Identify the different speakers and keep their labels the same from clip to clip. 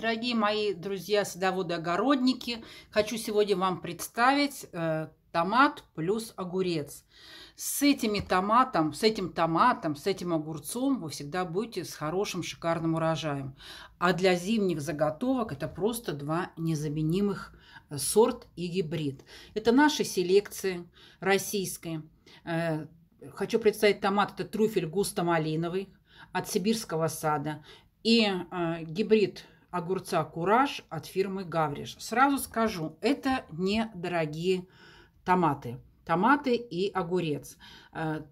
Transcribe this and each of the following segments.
Speaker 1: Дорогие мои друзья садоводы-огородники, хочу сегодня вам представить э, томат плюс огурец. С этими томатом, с этим томатом, с этим огурцом вы всегда будете с хорошим шикарным урожаем. А для зимних заготовок это просто два незаменимых э, сорт и гибрид. Это наши селекции российской. Э, хочу представить томат, это трюфель густо-малиновый от сибирского сада. И э, гибрид огурца «Кураж» от фирмы «Гавриш». Сразу скажу, это недорогие томаты. Томаты и огурец. Э,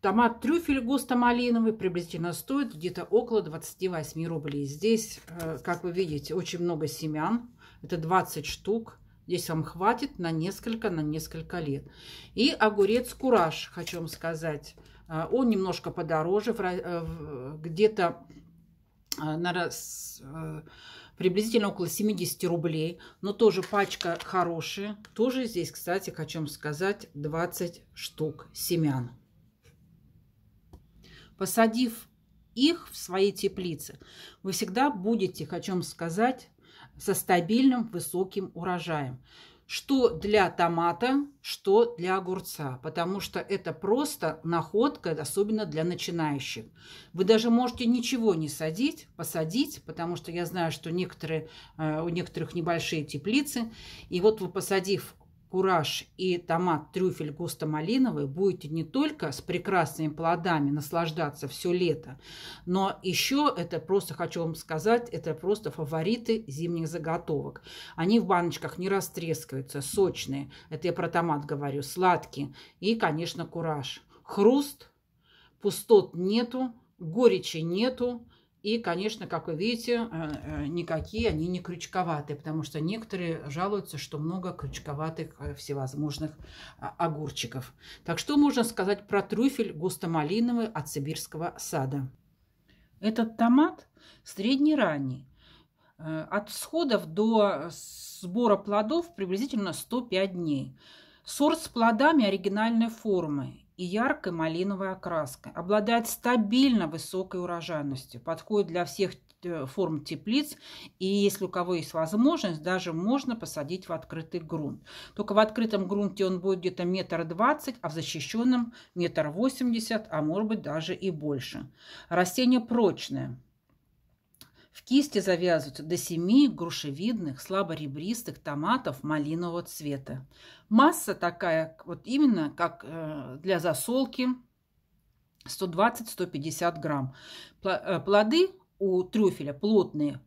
Speaker 1: томат трюфель густомалиновый приблизительно стоит где-то около 28 рублей. Здесь, э, как вы видите, очень много семян. Это 20 штук. Здесь вам хватит на несколько, на несколько лет. И огурец кураж, хочу вам сказать. Э, он немножко подороже, где-то Э, на раз, э, приблизительно около 70 рублей. Но тоже пачка хорошая. Тоже здесь, кстати, хочу вам сказать, 20 штук семян. Посадив их в своей теплице, вы всегда будете, хочу вам сказать, со стабильным высоким урожаем что для томата, что для огурца, потому что это просто находка, особенно для начинающих. Вы даже можете ничего не садить, посадить, потому что я знаю, что некоторые, э, у некоторых небольшие теплицы, и вот вы посадив кураж и томат-трюфель густо-малиновый будете не только с прекрасными плодами наслаждаться все лето, но еще это просто, хочу вам сказать, это просто фавориты зимних заготовок. Они в баночках не растрескиваются, сочные. Это я про томат говорю, сладкие. И, конечно, кураж. Хруст, пустот нету, горечи нету, и, конечно, как вы видите, э, э, никакие они не крючковатые, потому что некоторые жалуются, что много крючковатых э, всевозможных а, огурчиков. Так что можно сказать про трюфель густомалиновый от сибирского сада? Этот томат средний-ранний. От всходов до сбора плодов приблизительно 105 дней. Сорт с плодами оригинальной формы и яркой малиновой окраской. Обладает стабильно высокой урожайностью. Подходит для всех э, форм теплиц. И если у кого есть возможность, даже можно посадить в открытый грунт. Только в открытом грунте он будет где-то метр двадцать, а в защищенном метр восемьдесят, а может быть даже и больше. Растение прочное кисти завязывают до 7 грушевидных, слаборебристых томатов малинового цвета. Масса такая, вот именно как э, для засолки, 120-150 грамм. Э, плоды у трюфеля плотные,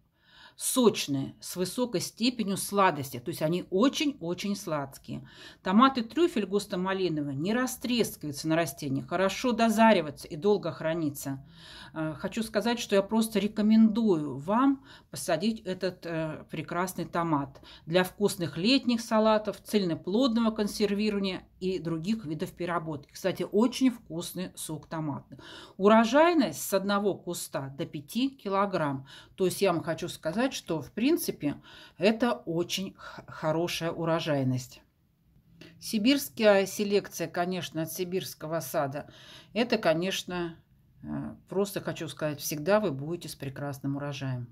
Speaker 1: сочные, с высокой степенью сладости. То есть они очень-очень сладкие. Томаты трюфель густо не растрескиваются на растении, хорошо дозариваются и долго хранится. Э, хочу сказать, что я просто рекомендую вам посадить этот э, прекрасный томат для вкусных летних салатов, цельноплодного консервирования и других видов переработки. Кстати, очень вкусный сок томатный. Урожайность с одного куста до 5 килограмм. То есть я вам хочу сказать, что в принципе это очень хорошая урожайность. Сибирская селекция, конечно, от сибирского сада, это, конечно, э, просто хочу сказать, всегда вы будете с прекрасным урожаем.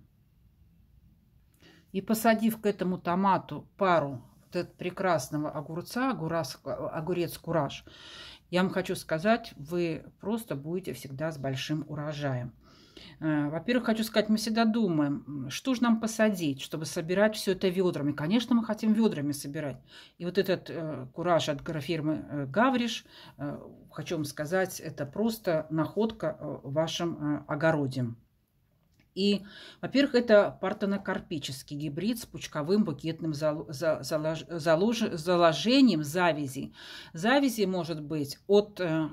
Speaker 1: И посадив к этому томату пару этот прекрасного огурца, огурас, огурец кураж, я вам хочу сказать, вы просто будете всегда с большим урожаем. Э, во-первых, хочу сказать, мы всегда думаем, что же нам посадить, чтобы собирать все это ведрами. Конечно, мы хотим ведрами собирать. И вот этот э, кураж от фирмы э, Гавриш, э, хочу вам сказать, это просто находка э, в вашем э, огороде. И, во-первых, это партенокарпический гибрид с пучковым букетным залож, залож, заложением завязи. Завязи может быть от э,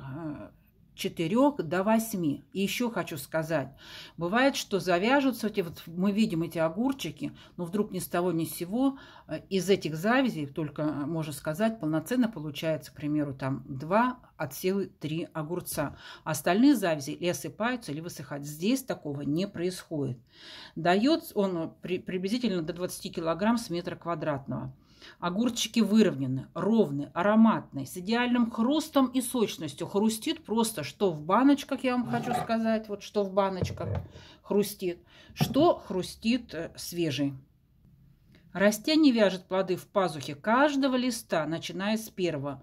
Speaker 1: четырех до восьми И еще хочу сказать, бывает, что завяжутся эти, вот мы видим эти огурчики, но вдруг ни с того ни с сего э, из этих завязей, только э, можно сказать, полноценно получается, к примеру, там два от силы 3 огурца. Остальные завязи или осыпаются, или высыхают. Здесь такого не происходит. Дает он при, приблизительно до 20 килограмм с метра квадратного. Огурчики выровнены, ровные, ароматные, с идеальным хрустом и сочностью. Хрустит просто, что в баночках, я вам хочу сказать, вот что в баночках хрустит, что хрустит э, свежий. Растение вяжет плоды в пазухе каждого листа, начиная с первого.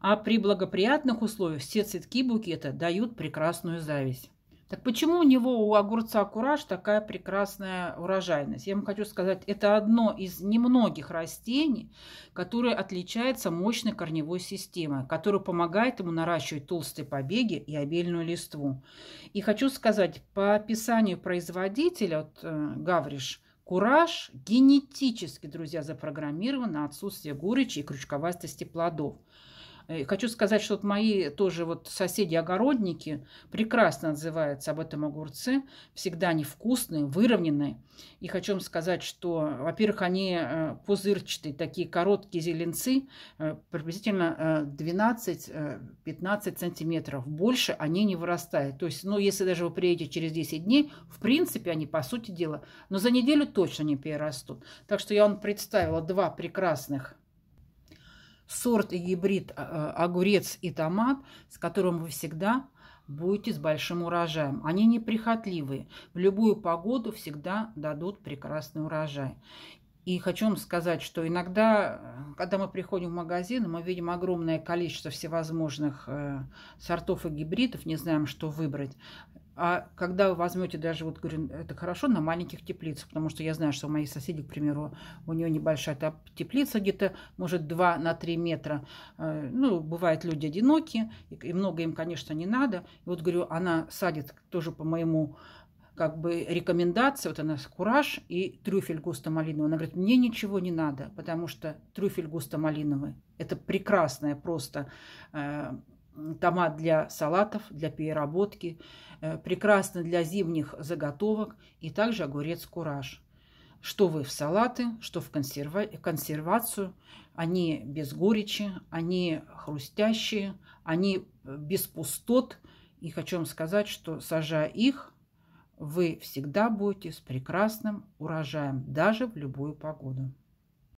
Speaker 1: А при благоприятных условиях все цветки букета дают прекрасную зависть. Так почему у него у огурца кураж такая прекрасная урожайность? Я вам хочу сказать, это одно из немногих растений, которое отличается мощной корневой системой, которая помогает ему наращивать толстые побеги и обильную листву. И хочу сказать, по описанию производителя, вот, э, Гавриш, Кураж генетически, друзья, запрограммирован на отсутствие горечи и крючковатости плодов. Э, хочу сказать, что вот мои тоже вот соседи-огородники прекрасно отзываются об этом огурце. Всегда они вкусные, выровненные. И хочу вам сказать, что, во-первых, они э, пузырчатые, такие короткие зеленцы, э, приблизительно 12-15 сантиметров. Больше они не вырастают. То есть, ну, если даже вы приедете через 10 дней, в принципе, они, по сути дела, но за неделю точно не перерастут. Так что я вам представила два прекрасных сорт и гибрид э, э, огурец и томат, с которым вы всегда будете с большим урожаем. Они неприхотливые. В любую погоду всегда дадут прекрасный урожай. И хочу вам сказать, что иногда, э, когда мы приходим в магазин, мы видим огромное количество всевозможных э, сортов и гибридов, не знаем, что выбрать. А когда вы возьмете даже, вот говорю, это хорошо на маленьких теплицах, потому что я знаю, что у моих соседей, к примеру, у нее небольшая теплица где-то, может, 2 на 3 метра. Э, ну, бывают люди одинокие, и много им, конечно, не надо. И вот, говорю, она садит тоже по моему как бы рекомендация, вот она кураж и трюфель густо-малиновый. Она говорит, мне ничего не надо, потому что трюфель густо-малиновый – это прекрасная просто э, томат для салатов, для переработки, э, прекрасно для зимних заготовок и также огурец кураж. Что вы в салаты, что в консерва... консервацию, они без горечи, они хрустящие, они без пустот. И хочу вам сказать, что сажая их – вы всегда будете с прекрасным урожаем, даже в любую погоду.